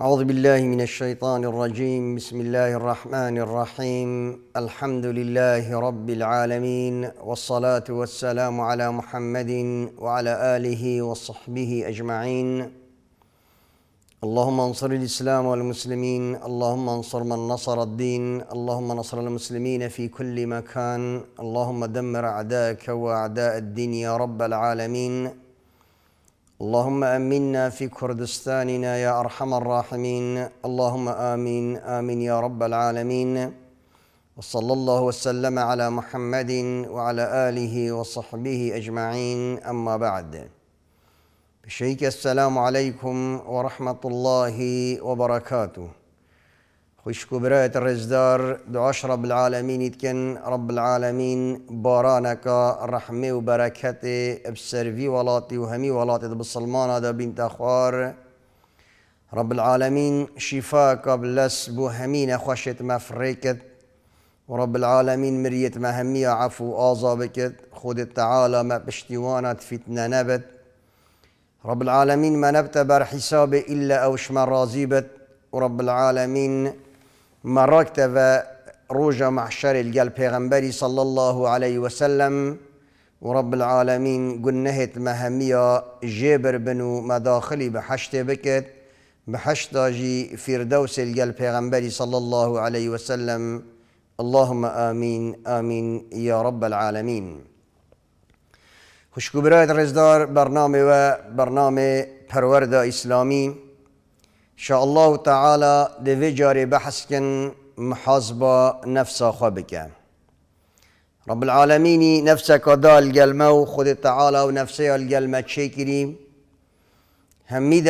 أعوذ بالله من الشيطان الرجيم بسم الله الرحمن الرحيم الحمد لله رب العالمين والصلاة والسلام على محمد وعلى آله وصحبه أجمعين اللهم انصر الإسلام والمسلمين اللهم انصر من نصر الدين اللهم نصر المسلمين في كل مكان اللهم دمر أعداءك وأعداء الدين يا رب العالمين اللهم امنا في كردستاننا يا ارحم الراحمين اللهم امين امين يا رب العالمين وصلى الله وسلم على محمد وعلى اله وصحبه اجمعين اما بعد بشيك السلام عليكم ورحمه الله وبركاته خوش كبرات الرزدار دعاش رب العالمين يتكن رب العالمين بارانك رحمة وبركات بسرفي ولاتي وهمي ولاتي بسلمان هذا بنت أخوار رب العالمين شفاك بلس بوهمين خشت مفريكت ورب العالمين مريت مهمية عفو آزابكت خود تعالى ما بشتوانت فتنة نبت رب العالمين ما نبت بر حساب إلا أوش من رازيبت ورب العالمين مرکت و روجا محشر گل پیغمبری صلی الله علیه و سلم و رب العالمین گنهت مهمیا جبر بنو مداخلی به حشت بکت به فردوس الجل پیغمبری صلی الله علیه و سلم اللهم آمین آمین یا رب العالمین خوشکوبرات رزدار برنامه و برنامه پرورده اسلامی الله تعالی دوی جاری بحث کن محاز با نفس خواه بکن رب العالمینی نفس کدا الگلمه و خود تعالی و نفسه الگلمه چه کریم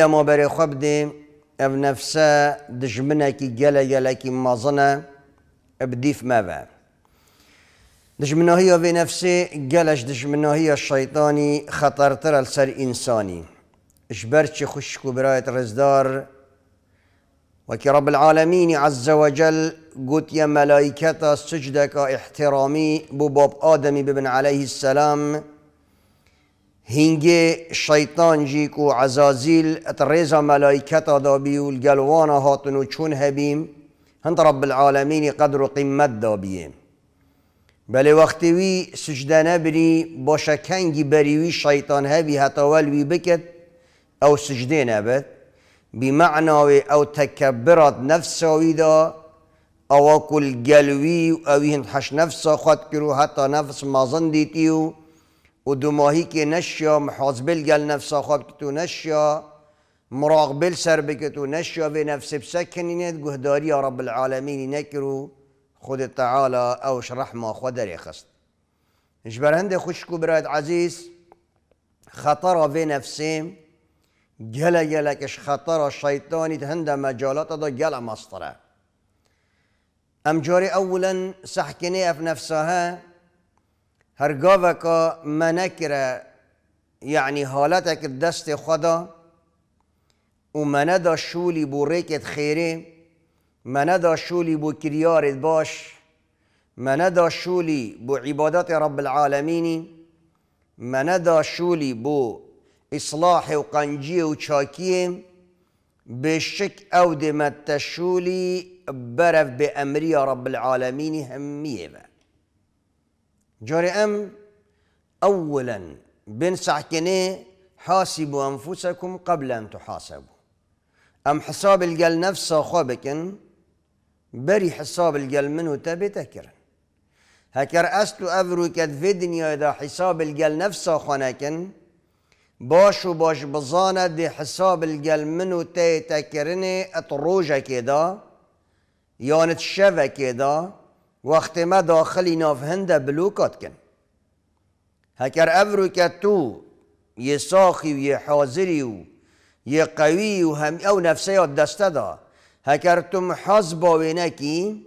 ما بر خواه بدیم او نفسه دجمنه جل گله گله کی مازنه ابدیف موه دشمناهی به جلش گلش دشمناهی شیطانی خطرتر سر انسانی اش برچه خوشک رزدار وكي رب العالمين عز وجل قد يا ملائكة سجدك احترامي بباب آدم ببن عليه السلام هنگه شیطان جيكو عزازيل عزازیل ات ریزا ملائکتا دا بیول گلوانا هاتنو چون هبیم هند رب العالمین قدر و دابيين دا بیم وي وقتی وی سجده نبری با شکنگی بریوی شیطان هبی حتا ولوی او سجده بكت بمعنى او تكبرت نفسه ويدا او كل جلوي او ينحش نفسه خد كرو حتى نفس ما زنديتيو ودماهي كي نشيا محاسب جل نفسه خد كتو نشيا مراقبل سر بكتو نشيا بنفس بسكنينت قهداري يا رب العالمين نكرو خود تعالى اوش رحمه خد ريخست جبر هند خشكو براد عزيز خطر في نفسهم گەلە گەلەکەش خەتەرە شەیتانیت هەندە مەجاڵاتەدا گەلە مەسترە ئەم جۆری ئەولەن سەحکێنەی ئەف نەفسەهە هەرگاوەکە مەنەکرە یعنی حالەتێکرد دەستی خۆدا و مەنەدا شولی بۆ ڕێکت خێرێ مەنەدا شولی بو کریارت باش مەنەدا شولی بو عیبادەتی رب العالمینی مەنەدا شولی بو إصلاحي وقنجية وشاكية بالشك أو دم التشولي برف يا رب العالمين همية جاري أم أولا بن كني حاسبوا أنفسكم قبل أن تحاسبوا أم حساب الجل نفسه خابكن بري حساب الجل منه تبي تكر هكر أسلو أفرو كد دنيا إذا حساب الجل نفسه خناكن باش و باش بزانه دي حساب القل منو تي تكرني اتروجه كده يان الشفه كده وقت ما داخلي ناف هنده بلوكات كن هكر افريكا تو يساخي ويحاضري و يقوي وهم او نفسي دسته دا هكر تم حسبا وينكي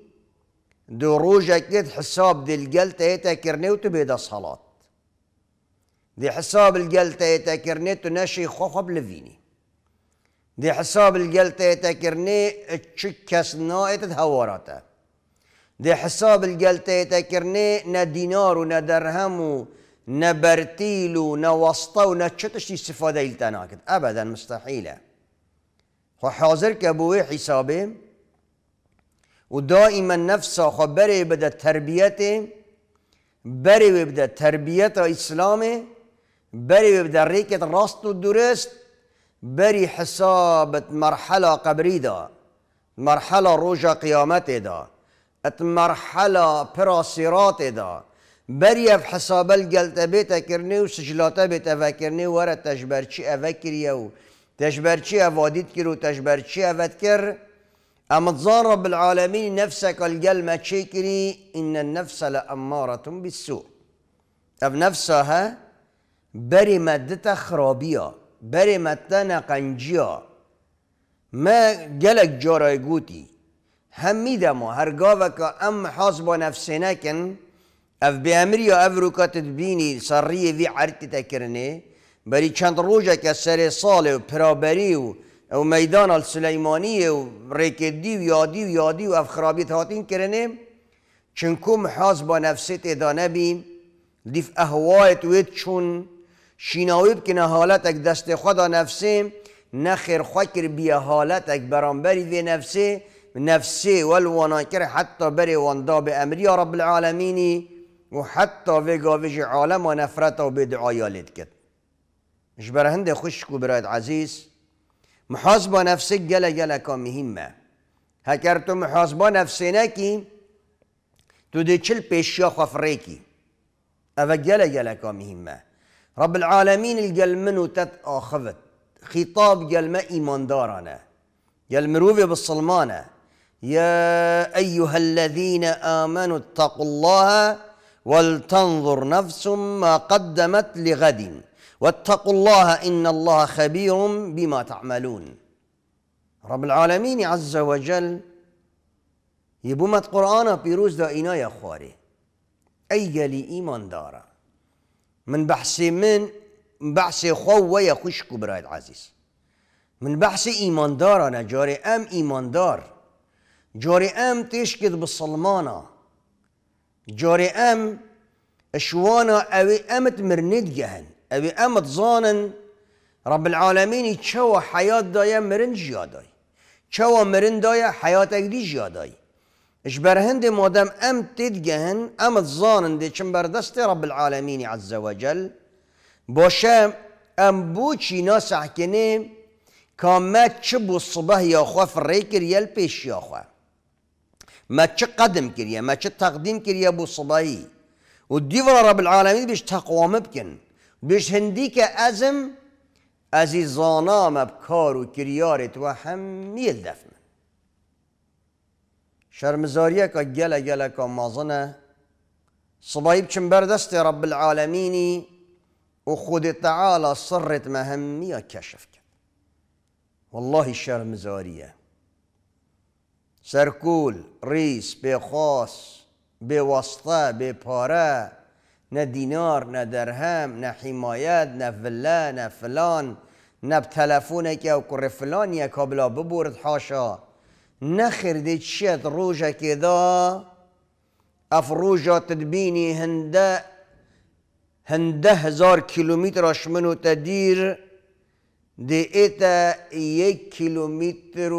دروجك حساب دي القل تي تكرني وتبيد صلاه دي حساب الجلتة يتكرنيت نشي خوخب لفيني دي حساب الجلتة يتكرني تشكس نائت هوراتا دي حساب الجلتة يتكرني نا دينار ونا درهم ونا برتيل ونا وسطة ونا تشتش استفادة التناكد أبدا مستحيلة حاضر كابوي حسابي ودائما نفسه خبري بدا تربيته بري بدا تربيته إسلامي بري بدريكة راست الدرست بري حسابة مرحلة قبريدا مرحلة روجا قيامته دا مرحلة براسيرات دا بري في حساب الجلتبيتا كرني وسجلاتا بيتا فاكرني ورا تجبرتشي افاكريا و تجبرتشي افاديت كرو تجبرتشي افتكر أم رب العالمين نفسك الجل ما تشيكري إن النفس لأمارة بالسوء أب نفسها بری مدت خرابیا بری مدت نقنجیا ما گلک جارای گوتی هم میدم و هرگاه که ام حاس با نفس نکن اف به امری یا اف بینی سریه وی عرتی تکرنه بری چند روزه که سر سال و پرابری و او میدان السلیمانی و ریکدی و یادی و یادی و اف خرابی هاتین کرنه چون حاس با نفست ادانه بیم دیف اهوایت وید چون شیناویب که نه حالتک دست خدا نفسه نه خیر بیا حالتک برانبری نفسی، نفسی نفسه والواناکر حتی بری واندا به امری یا رب العالمینی و حتی وگاوش عالم و نفرت و بدعایالت کرد کد. برای کو برایت عزیز محاسبه نفسه گله گله کا مهمه هکر تو محاسبه نفسه نکی تو دی چل پیشیا خفره کی اوه گله گله کا رب العالمين قال منو تت خطاب قال ما إيمان دارنا قال مروفي بالصلمانة يا أيها الذين آمنوا اتقوا الله ولتنظر نفس ما قدمت لغد واتقوا الله إن الله خبير بما تعملون رب العالمين عز وجل يبومت قرآن بيروز دا إنا يا خواري أي لي إيمان داره من بحثي من بحثي خو يا خوش كبرى العزيز من بحثي إيمان دار أنا جاري أم إيمان دار جاري أم تشكد بالصلمانة جاري أم اشوانا أوي أمت مرند جهن أوي أمت ظانن رب العالمين يتشوى حياة دايا مرند جياداي تشوى مرن دايا حياتك دي جياداي اش برهندي مودام ام تدجهن ام تظانن دي شمبر رب العالمين عز وجل بوشام ام بوشي ناس احكيني كامات شبو الصبح يا اخوة في الريكر يا البيش يا اخوة ما تش قدم كريا ما تش تقديم كريا بو الصباهي والديفر رب العالمين بيش تقوى مبكن بيش هنديك ازم ازي زانا مبكار وكريارت وحميل دفن شرمزاريه كا جلا جلا كا مازنه صبايب بچن بردست رب العالميني وخود تعالى صرت مهمية مهمیه والله شرمزاريه سركول ريس بخاص خاص به واسطه به پاره نه دینار نه درهم نه حمایت نه فلا نه فلان نه تلفونه که او فلان یک بلا ببرد حاشا نخر نتشيت روجا كذا افروجا تدبيني هندا هنده هزار كيلومتر شمنو تدير دي ايتا يك كيلومتر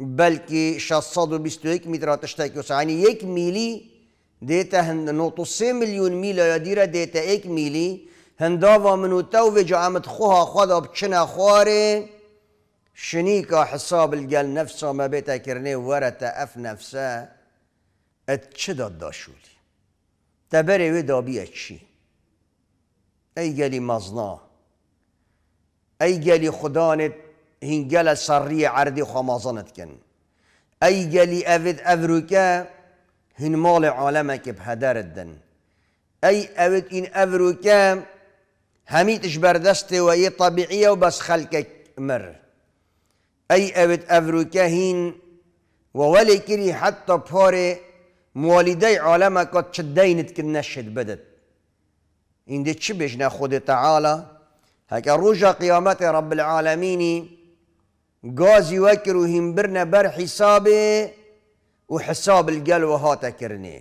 بلكي شصاد بيستو يك متر تشتاكي يعني يك ميلي ديتا هند نوتو سي مليون ميلا يديرا ديتا يك ميلي هندافا منو تو في جامد خوها خوضا بشنا خواري شنيكا حساب الجل نفسه ما بيتا كرني ورتا اف نفسه ات چدا داشولي تبري ودا بيه چي اي جلي مزنا اي جلي خدانت هنجل سرية عردي خمازنت كن اي قالي افد افروكا هن مال عالمك بهدار الدن اي افد ان افروكا هميتش بردستي وهي طبيعيه وبس خلقك مر ای اوید افروکهین و ولی کری حتی پاره مواليدي عالمك قد شدينت كنشد بدت إن دي تشبشنا خود تعالى هكا رجا قيامة رب العالمين قازي وكرو برنا بر حسابي وحساب القلوة هاتا كرني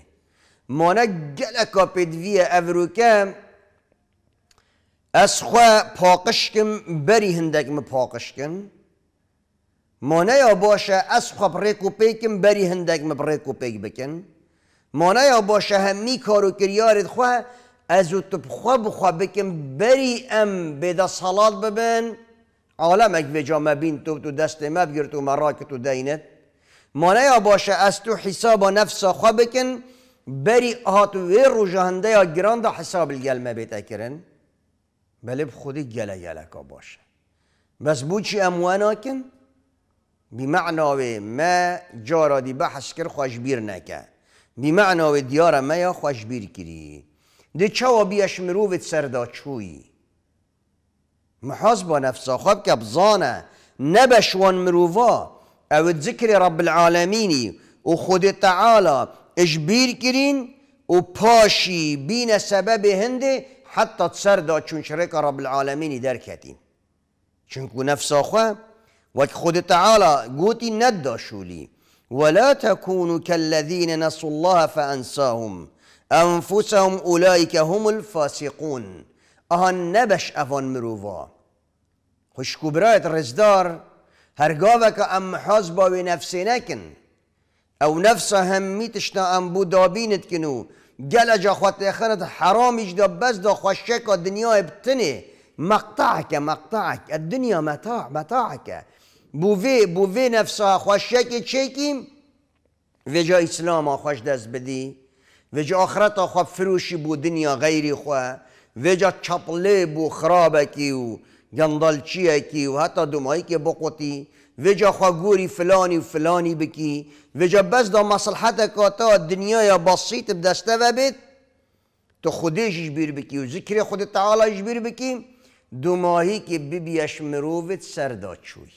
ما نقلك بيد فيا أفروكام أسخوا باقشكم بري هندك مباقشكم مۆنەیە باشه ئەسخۆ بڕێک و بری هندگ هەندێکمە بڕێک و مانه بکەن باشه بۆشە هەممی کۆروکریارت خواه ئەز خواب بکن بخوا بکن بری ام بێدە صلات ببن عالەمێک وجا بین تو دست تو مراک تو و مانه یا باشه از تو حساب و خواه نفس نەفسە بکن بری بەری هاات و حساب حساب الگل حساب بلی بخودی گله خودی ها باشه بس بود چی اموانا کن بمعنی ما جارا دی بحث کر خوش بیر نکه بمعنی دیاره ما یا خوش بیر کری دی چوا بیش مروو سردا چوی محاز با نفسا خواب که بزانه نبشوان مرووا او ذکر رب العالمینی و خود تعالی اجبیر کرین و پاشی بین سبب هنده حتی تسردا چون شرک رب العالمینی درکتین چونکو نفسا خواب وك خود تعالى قوتي ند شولي ولا تكونوا كالذين نسوا الله فأنساهم أنفسهم أولئك هم الفاسقون أهان نبش أفان مروفا خوش كبرات رزدار هرغاوك أم حزبا بنفسي أو نفسها هميتشنا أم بودابينت كنو جل جا خوات خند حرام اجدا بس دا خوشك الدنيا ابتني مقطعك مقطعك الدنيا متاع متاعك بوه بوه نفسها چه چکیم و جا اسلام خوش دست بدی و جا آخرت خواه فروشی بو دنیا غیری خواه و جا چپلی بو خرابکی و گندالچی چی و حتی دمایی که بقوتی و جا خو گوری فلانی و فلانی بکی و جا بس دا مصلحت کاتا دنیای بسیط بدسته و بید تو خدیجش بیر بکی و ذکر خود تعالیش بیر بکی دو ماهی که ببیش مرووت سر چوی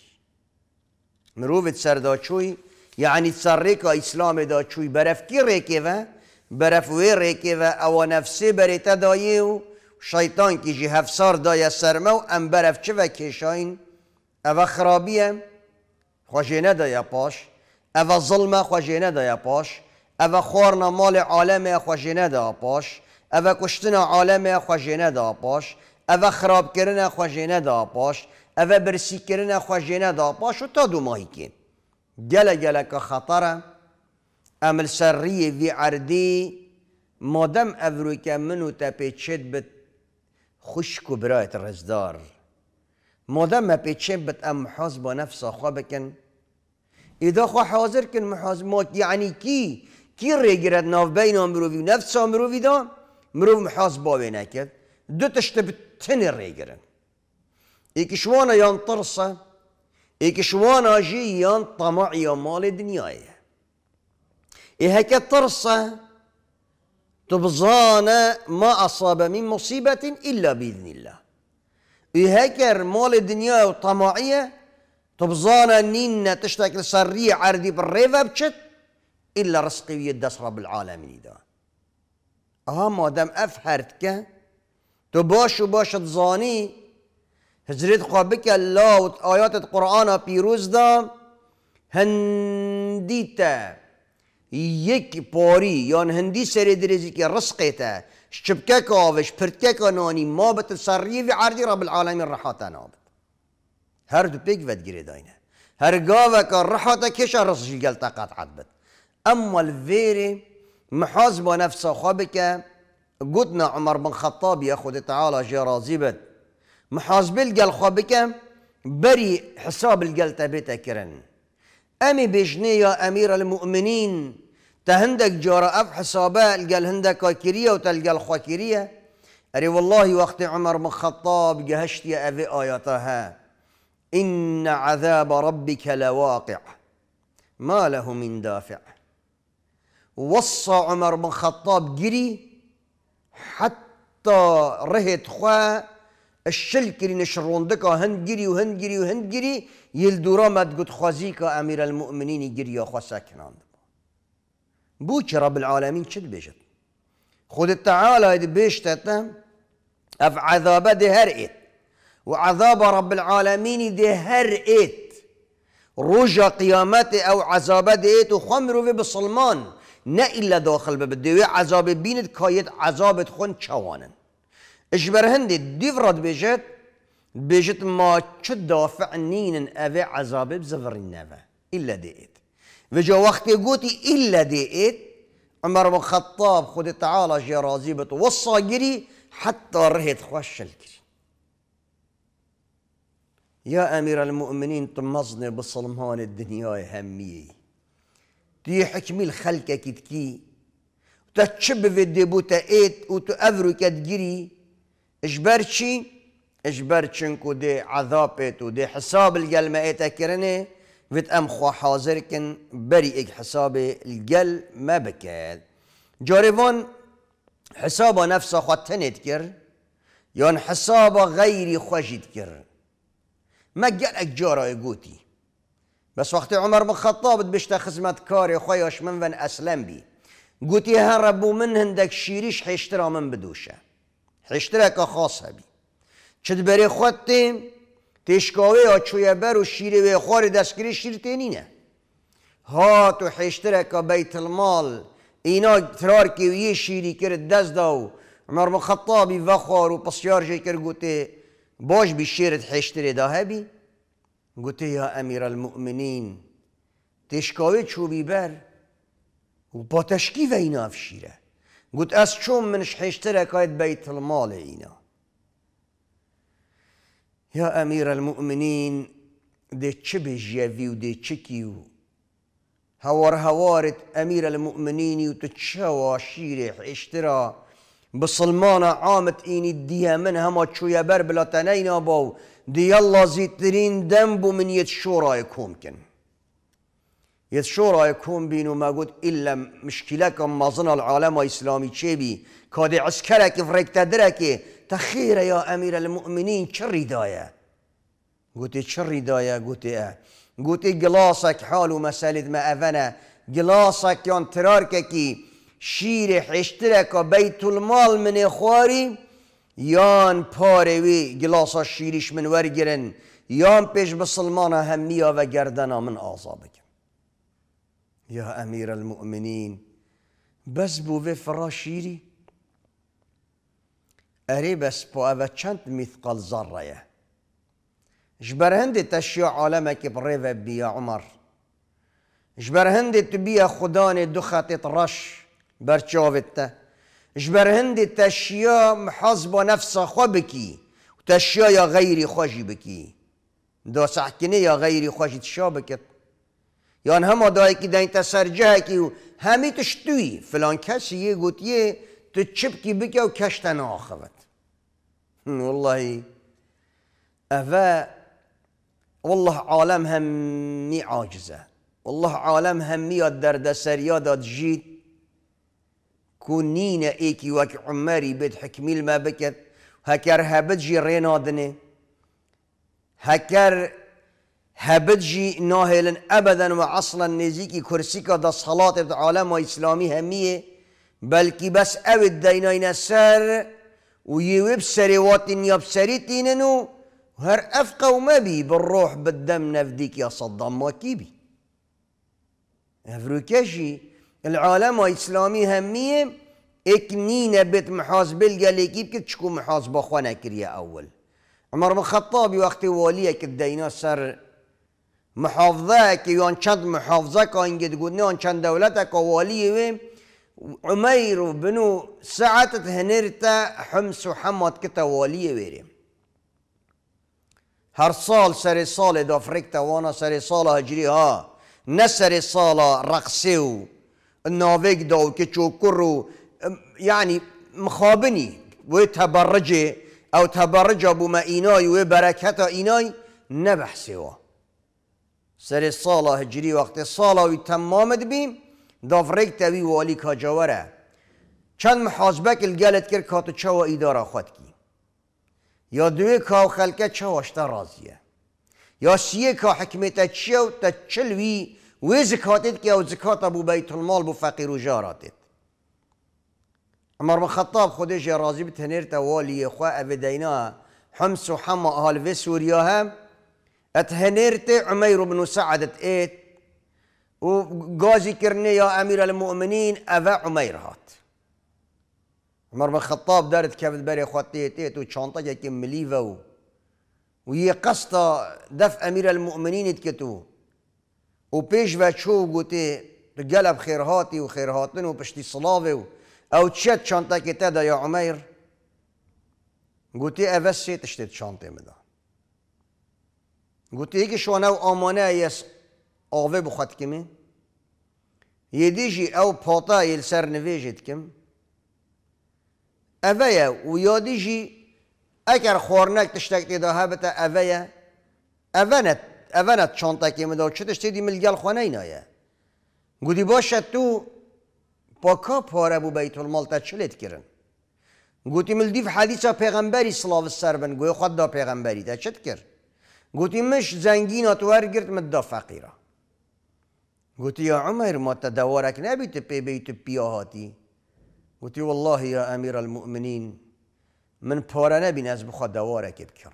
مروفت سرداچوی یعنی تسرکا اسلام چوی برف کی ریکی و برف وی و او نفسی بری دایه و شیطان کی جی هفسار دای سرمو؟ ام برف چه و کشاین او خرابی هم خوشی یا پاش او ظلم خوشی یا پاش او خورن مال عالم خوشی ندای پاش او کشتن عالم خوشی ندای پاش او خراب کردن خوشی ندای پاش ئەە برسیکردە خۆژێنەدا پاش و تا دوماهیکێ گەلە گەلەکە خەتەرە ئەمل سەرڕیەوی عردی مادەم ئەڤروکە من و تەپێچێت بت خوشک و برایەت ڕزدار مادەم مەپێچێ بت ئەم حۆز بۆ نەفسەخوا بکەن ئیداخوا حاضرکن محازمات یعنی کی کی ڕێگرێت ناوبینا مرۆڤی و نەفسا مرۆڤیدا مرۆڤ محاز باوێ نەکرد دو تشتە بتنی ڕێگرن يكشونا يان طرصة شوانا جي يان طمع يا مال دنياي إهك طرصة تبظانا ما أصاب من مصيبة إلا بإذن الله إهكر مال دنيا وطمعية تبظانا نينا تشتكل سرية عردي بالريفة بشت إلا رسقي ويدس رب العالمين دا أها مادام أفهرتك تو باش و تزاني هجرت خواه الله و آیات قرآن پیروز دا هندی تا یک پاری یا هندی سری که رسقه تا شبکه که آوش پرتکه که نانی ما بت سریف عردی رب العالمین رحاتا نابد هر دو پیک ود گیره داینه هر گاوه که رحاتا کشه رسشی تا قطعه بد اما الویره محاز با نفسه خواه بکه قدنا عمر بن خطاب یا خود تعالی جرازیبت محاسب الجل خو بري حساب الجل تبيتا كرن امي بجني يا امير المؤمنين تهندك جارة اف حسابا الجل هندك كيرية وتلقى الخوكيرية أري والله وقت عمر بن الخطاب جهشت يا أبي آياتها إن عذاب ربك لواقع ما له من دافع وصى عمر بن الخطاب جري حتى رهت خواه الشل جري شروندكا هنجري وهنجري وهنجري يلدورا مد قد خوزيكا أمير المؤمنين يجري يا خواساكن عندما بوش رب العالمين شد بيجت خود يد بيشتتم اف عذابه دي هرئت وعذاب رب العالمين دي هرئت رجا قيامته او عذابه ديت وخمرو في بالصلمان نا الا داخل بدي عذاب بينت كايت عذاب خون شوانن هندي ديفرد بيجت بيجت ما تدافع نين أبى عذاب بزفر النافع إلا ديت وجا وقت قوتي إلا ديت عمر بن الخطاب خد تعالى جي راضي بتوصى جري حتى رهت خوش الكري يا أمير المؤمنين طمزني بصلمان الدنيا همي تي حكمي الخلق كتكي تتشب في الدبوتائت وتأفرك تجري اجبر چی؟ اجبر چنکو دی عذابت و دی حساب الگل ما ایتا کرنه ویت ام خوا حاضر کن بری ایک حساب الگل ما بکد جاروان حساب نفس خوا تنید کر یان حساب غیری خوشید کر ما اک جارا گوتی بس وقتی عمر بن خطاب بشتا خزمت کاری خویش من ون اسلم بی گوتی هن ربو من هندک شیریش را من بدوشه که خاص همی چه بری خود تیم تشکاوه ها چویه بر و شیره و خوار دستگیری شیر تینینه ها تو که بیت المال اینا ترار که یه شیری کرد دست داو عمر مخطابی وخار و پسیار جای کرد گوته باش بی شیرت حشتره دا هبی گوته یا امیر المؤمنین تشکاوه چوبی بر و با تشکیف اینا افشیره قلت أس شوم من شحيشترى بەیت بيت المال هنا يا أمير المؤمنين دي بێژیەوی و ودي تشكيو هاور هاورت أمير المؤمنين وتتشوى شيري حيشترا بصلمانة عامت إيني ديها من هەما تشويا بربلا تنين أبو دي الله زيترين دمبو من يتشورا شۆڕای كن شو رايكم بینو ما گود ایلا مشکله کم مازن العالم اسلامی چه بی عسكرك عسکره که فرکتا يا تخیر یا امیر المؤمنین چه ریدایه گوتی چه اه گوتی گلاسک حالو مسالید ما افنه گلاسک یان ترار که کی شیر حشتره که بیت المال من خواری یان پاروی گلاسا شیریش من ورگرن یان بيش بسلمان همیه و من آزا يا أمير المؤمنين بس في فراشيري أري بس بوأفا چند مثقال ذرة جبر هندي تشيع عالمك بريفا بي يا عمر جبر هندي تبيا خداني دو ترش رش برچاوتا جبر هندي تشيع محاسبة نفس خبكي وتشيع يا غيري خوجي بكي دو سحكني يا غيري خوجي تشابكت یان هم که در این تسرجه که همی تشتوی فلان کسی یه گوتیه تو چپکی بکه و کشتن آخوت والله و والله عالم همی عاجزه والله عالم همی یاد در دسریا داد جید کنین ایکی وک عمری بد حکمیل ما بکد هکر هبت جی رینادنه هکر هبجي ناهلا ابدا واصلا نزيكي كرسيكا دا صلاة عالم واسلامي همية بلكي بس ابد دينين السر ويوب سريوات ياب سريتيننو هر افقا وما بي بالروح بالدم نفديك يا صدام وكيبي افروكاشي العالم واسلامي همية اكنينة بيت محاس بالجاليكي كيب كتشكو محاس بخوانا كريا اول عمر بن الخطاب وقت واليك الدينا سر محافظه که یا چند محافظه که این گدگودنه چند دولت که والیه وی عمیر و بنو ساعتت تا حمس و حمد تا والیه ویره هر سال سر سال فرکت وانا سر سال هجری ها نه سر سال رقصه و ناوک داو که چوکر و یعنی مخابنی و تبرجه او تبرجه بوم ما اینای و برکت اینای نبحثه سر سال هجری وقت وی تمام دبیم دافرک تاوی والی کاجاوره چند محاسبه که الگلت کرد کاتو چه و خود کی یا دوی کاو خلکه چه واشتا رازیه یا سیه که حکمت چیه و تا چلوی وی زکاتید که او زکات ابو بیت المال بو فقیر و جاراتت عمر خطاب خودش راضی به تا والی خواه او دینا حمس و حما اهل سوریا هم اتهنيرت عمير بن سعد ايت وقاجي كرني يا امير المؤمنين افا عمير هات عمر بن الخطاب دارت كابد باري خواتي ايت وشانطة كم مليفة وهي قصتا دف امير المؤمنين اتكتو وبيش فاتشو قوتي رجال بخير هاتي وخير هاتن وبشتي صلاوي او تشت شانطة كتادا يا عمير قوتي افسي تشتت شانطة مدا او شۆنە و ئامانە یه دیجی او پاتا ایل سر نویجید کم؟ ئەڤەیە و اگر ها بتا اوه تێدا اوه نت چانتا کمی چۆنتەکی چه و دی ملگل خوانه اینا نایە گودی باشد تو پاکا بو بیت بیت تا چلید کرن گوتی ملدیف حدیث پیغمبری سلااو سر بن گوی دا پیغمبری تا چت کرد گوتی مش زنگین آتوار گرت دا فقیرا گوتی یا عمر ما تدوارک نبیت پی بیت پیاهاتی گوتی والله یا امیر المؤمنین من پاره نبین از بخوا دوارک ما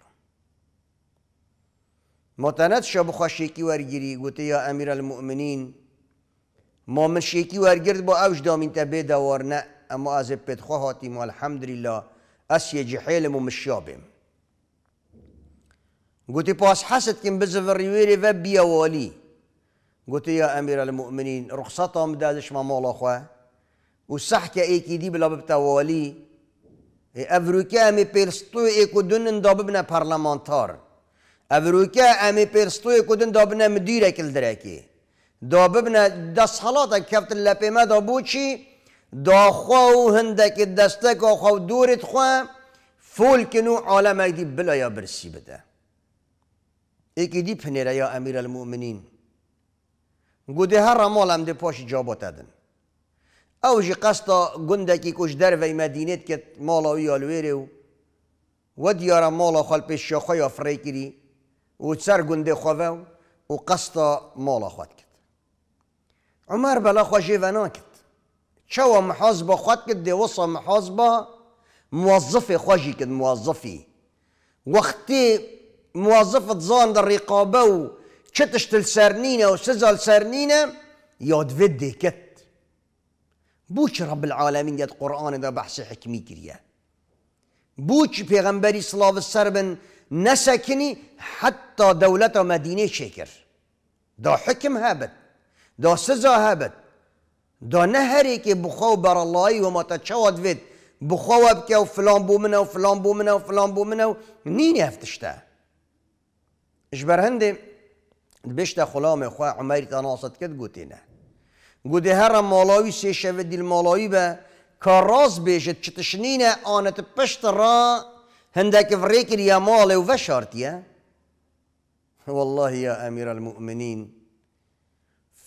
متند شا بخوا شیکی ورگیری گوتی یا امیر المؤمنین ما من شیکی ورگرد با اوش دامین تا بی دوار نه اما از پدخوا خواهاتی ما الحمدلله اس جحیل جحیلم و گوتی پاس حست کن بزفر ویری و بیا والی گوتی یا امیر المؤمنین رخصت هم دادش ما مولا خواه و صح که ایکی دی بلا ببتا والی افریقا امی پیرستو ایکو دنن داببنا پارلمانتار افریقا امی پیرستو ایکو دن داببنا مدیره کل درکی داببنا دا صلاتا کفت لپی ما دابو چی دا خواه و هندک دستک و خواه دورت خواه فول کنو عالمک دی بلا یا برسی بده ایکی دی پنیره یا امیر المؤمنین گوده هر رمال هم ده پاش جابا تدن او جی قصد گنده کی کش در وی مدینت که مالا وی آلویره و و دیارا مالا خال پیش شاخوی آفره کری و سر گنده خواه و قصد مالا خواد کد عمر بلا خواه ونا کد چوا محاز با خواد کد ده وصا محاز با موظف خواجی کد موظفی وقتی موظفة در رقابة و تشتشت و وسزا لسرنينة یاد وده کت بوش رب العالمين یاد قرآن دا بحث حكمي كريا بوش پیغمبری سلاف السربن نسکنی حتى و مدينة شکر دا حكم هابت دا سزا هابت دا نهري كي بخو بر الله وما تتشود فيد بخوا بك فلان بومنه و فلان بومنه و فلان بومنه و نینی هفتشته جبر هندي بشتا خلام خوا عمير تناصت كد قوتينا قد هر مالاوي سي دي المالاوي با كاراز بيجت چتشنين آنت پشت را هندك فريكر يا مالي وفشارتيا والله يا أمير المؤمنين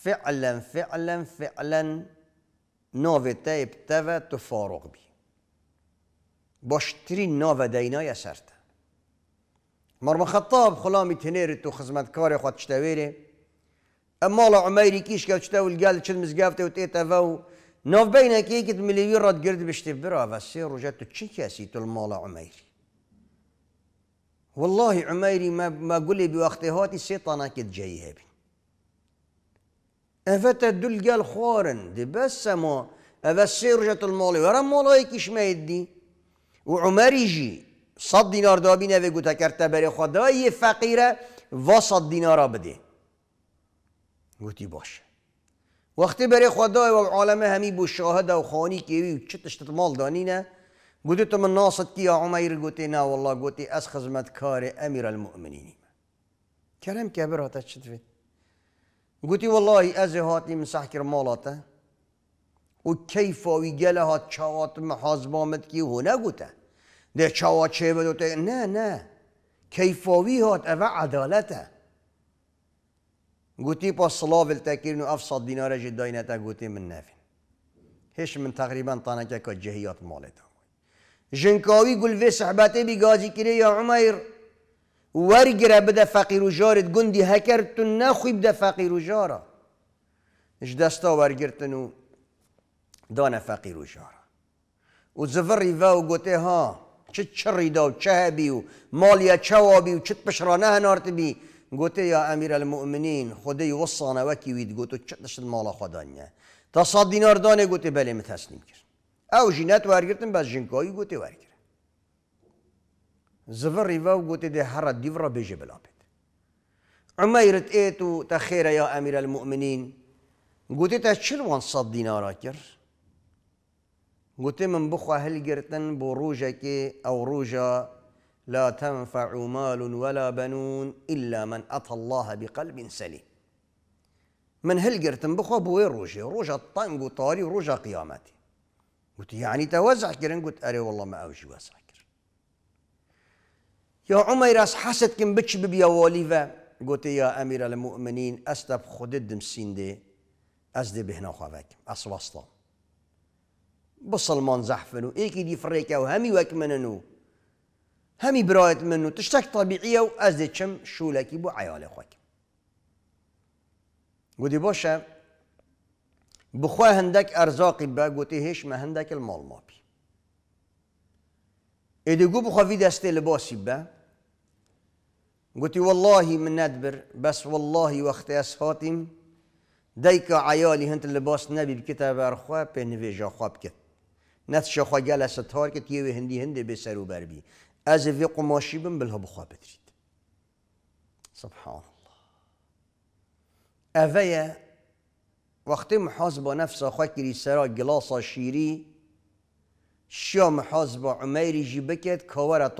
فعلا فعلا فعلا تايب ابتفى تفارق بي باشترين نوفي دينا يا سرتا مرمى خطاب خلامي تهنيرت وخزمتكاري خوات شتاويري اما لا عميري كيش كاو شتاو قال تشل مزقافتي وتيتا فاو نوف بينا كيكت مليون رد قرد بشتي برا فالسير وجاتو تشيكاسي المالا عميري والله عميري ما ما قولي بوقتي هاتي سيطانا كد جاي هبي أفتا دل قال خورن دي بس ما أفسير جات المالي ورا مالاي كيش ما يدي وعمر جي صد دینار دابی نوی گوتا کرده برای خدا فقیره و صد دینارا بده گوتی باشه وقتی برای خدا و عالم همی بو شاهد و خانی کیوی چه مال دانی نه گوتی تو من ناصد کیا عمیر گوتی نه والله گوتی از کار امیر المؤمنینی کرم که براتا چه گوتی والله از هاتی مسح کر مالاتا و کیفا و گله ها چاوات محاز بامد کی هونه گوته ده بدو بده نه نه کیفاوی هات او عدالته قوتي با صلاف التكيرن افصد دينار نتا قوتي من نافن هش من تقريبا طانكا كجهيات مالتا وی صحبته في گازی کری كري يا عمير بده بدا فقير جارت قندي نخوی بده بدا فقير جارا اش دستا و جارا فقير زفر وزفر و گوته ها چه و چه بیو مالیا چوا و چت پشرانه هنارت بی گوته یا امیر المؤمنین خدای وصانه وکی وید گوتو چتش مالا نیه تا صد دینار دانه گوته بله متسلیم کرد او جینت ورگرتن بس جنگایی گوته ورگرد زفر و گوته ده هر دیورا بیجه بلابد عمیرت ایتو تا خیره یا امیر المؤمنین گوته تا چلوان صد دینارا کرد قلت من بخوا هل بو بروجك او روجا لا تنفع مال ولا بنون الا من اتى الله بقلب سليم من قرتن بخوا بوي روجا روجا طنق وطاري روجا قيامتي قلت يعني توزع كرن قلت اري والله ما اوجي وزع يا عمر راس حسد كم بتش ببيا وليفا قلت يا امير المؤمنين استب خددم سيندي دي ازدي بهنا خوافك اسواسطه بسلمان زحفنو ايكي دي فريكاو همي وك مننو همي برايت منو تشتك طبيعية وازدشم شو لكي بو عيالي خوك قدي باشا بخوا هندك ارزاقي با قوتي هيش ما هندك المال ما بي ايدي قو بخوا في دستي لباسي با قوتي والله من ندبر بس والله وقت اسهاتم ديك عيالي هنت اللباس نبي بكتاب ارخوا فيجا خواب كت شخوا خواجال ستار که تیوی هندی هندی به سر و بر بی از وی قماشی بم بلها بخوا بدرید سبحان الله اوه وقتی محاز با نفس خواه کری سرا گلاسا شیری شا محاز با عمیری جی بکد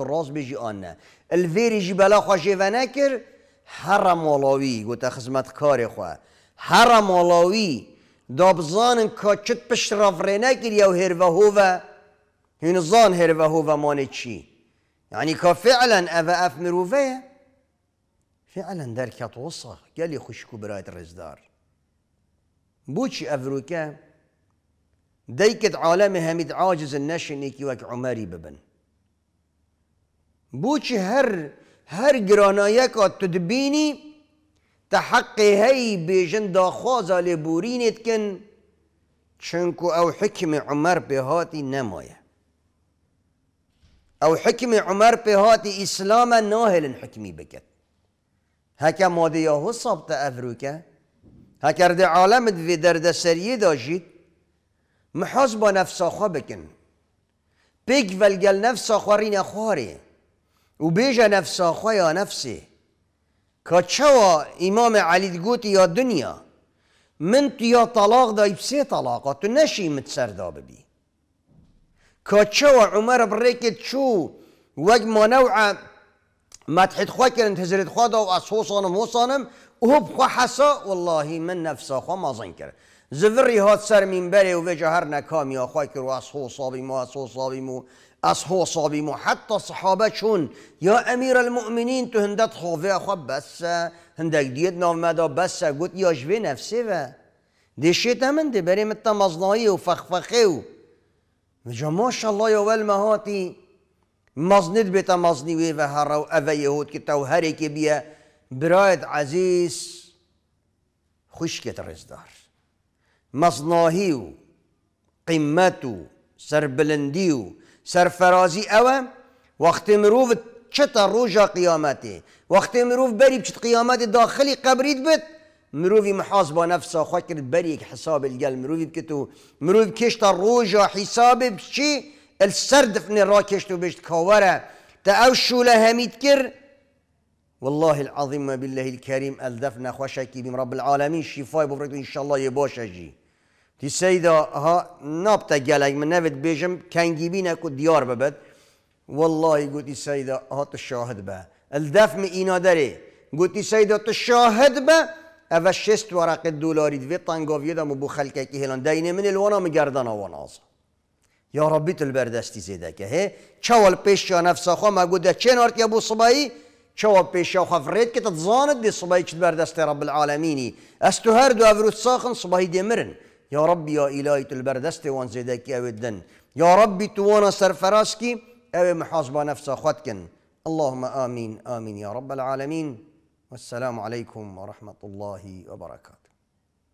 راز بجی آن نه الویری جی بلا خواه و نکر هر مالاوی گوتا خزمت کار خواه هر مالاوی دابزانن کاچت پشت رافره نگیر یا هر و هو هنزان هر و هو مانه چی يعني كا فعلا أبا أف مروفية فعلا دركت وصخ قال لي خشكو برايت الرزدار بوشي أفروكا ديكت عالمها مد عاجز النشنيكي وك عمري ببن بوشي هر هر جرانايكا تدبيني تا حقی هی بیجن دا خوازا کن چنکو او حکم عمر به هاتی نمایه او حکم عمر به هاتی اسلام ناهل حکمی بکت هکا ماده یاهو صابت افروکه هکر رد عالم دوی درد سریه داشید محاز با نفس آخوا بکن پیگ ولگل نفس رین خواره و بیجه نفس آخوا یا نفسی که چوا امام علی گوت یا دنیا من تو یا طلاق دای بسه طلاق تو نشی متسر دا ببی که عمر بریکت چو وگ ما نوع مدحت خواه هزرت خواه دا و از حوصانم و بخوا حسا والله من نفسا خواه ما کرد زفری هات سر منبره و وجه هر نکامی آخوای که رو اصحو صابیم و اصحو صابیم و اصحو صابیم مو حتی صحابه چون یا امیر المؤمنین تو هندت خوفه اخوا بس هندک دیت نامدا بس گوت یا جوه نفسي و دیشیت همن دی بریم تا مزنایی و فخفخه و مجا الله یا ول مهاتی مزنید بیتا مزنیوی و هر و اوه یهود که تو هری که بیا برایت عزیز رزدار مزناهيو قیمتو سربلنديو سرفرازی اوه وقت مروف چتا روجا قیامته وقت مروف بري بچت قیامت داخلي قبریت بت مروف محاسبة نفسا خاكر کرد حساب الگل مروفی بكتو مروف كشتا روجا حساب بشي السردف فنی را کشتو بشت كاورا تا او شوله والله العظيم بالله الكريم الدفن خوشكي بم رب العالمين شفاي بفرقت ان شاء الله يباشا جي تی سیدا ها ناب تا گلگ من نوید بیشم کنگی بی نکو دیار ببد والله گو تی سیدا ها تو شاهد به الدف می اینا داره گو تی سیدا تو شاهد به اول شست ورقه دولاری دوی تنگاوی دا مو بخلکه که هلان من الوانا می گردن آوان آزا یا ربی تل بردستی زیده که چوال پیش یا نفسا خواه ما گو ده چین بو صبایی چوال پیش یا خفرید که تا زاند دی صبایی چید رب العالمینی از تو هر دو افروت ساخن صبایی دی مرن يا رب يا إلهي تو البردست وان زيدك او الدن يا رب توانا سرفراسك او محاسبة نفسا خود اللهم آمين آمين يا رب العالمين والسلام عليكم ورحمة الله وبركاته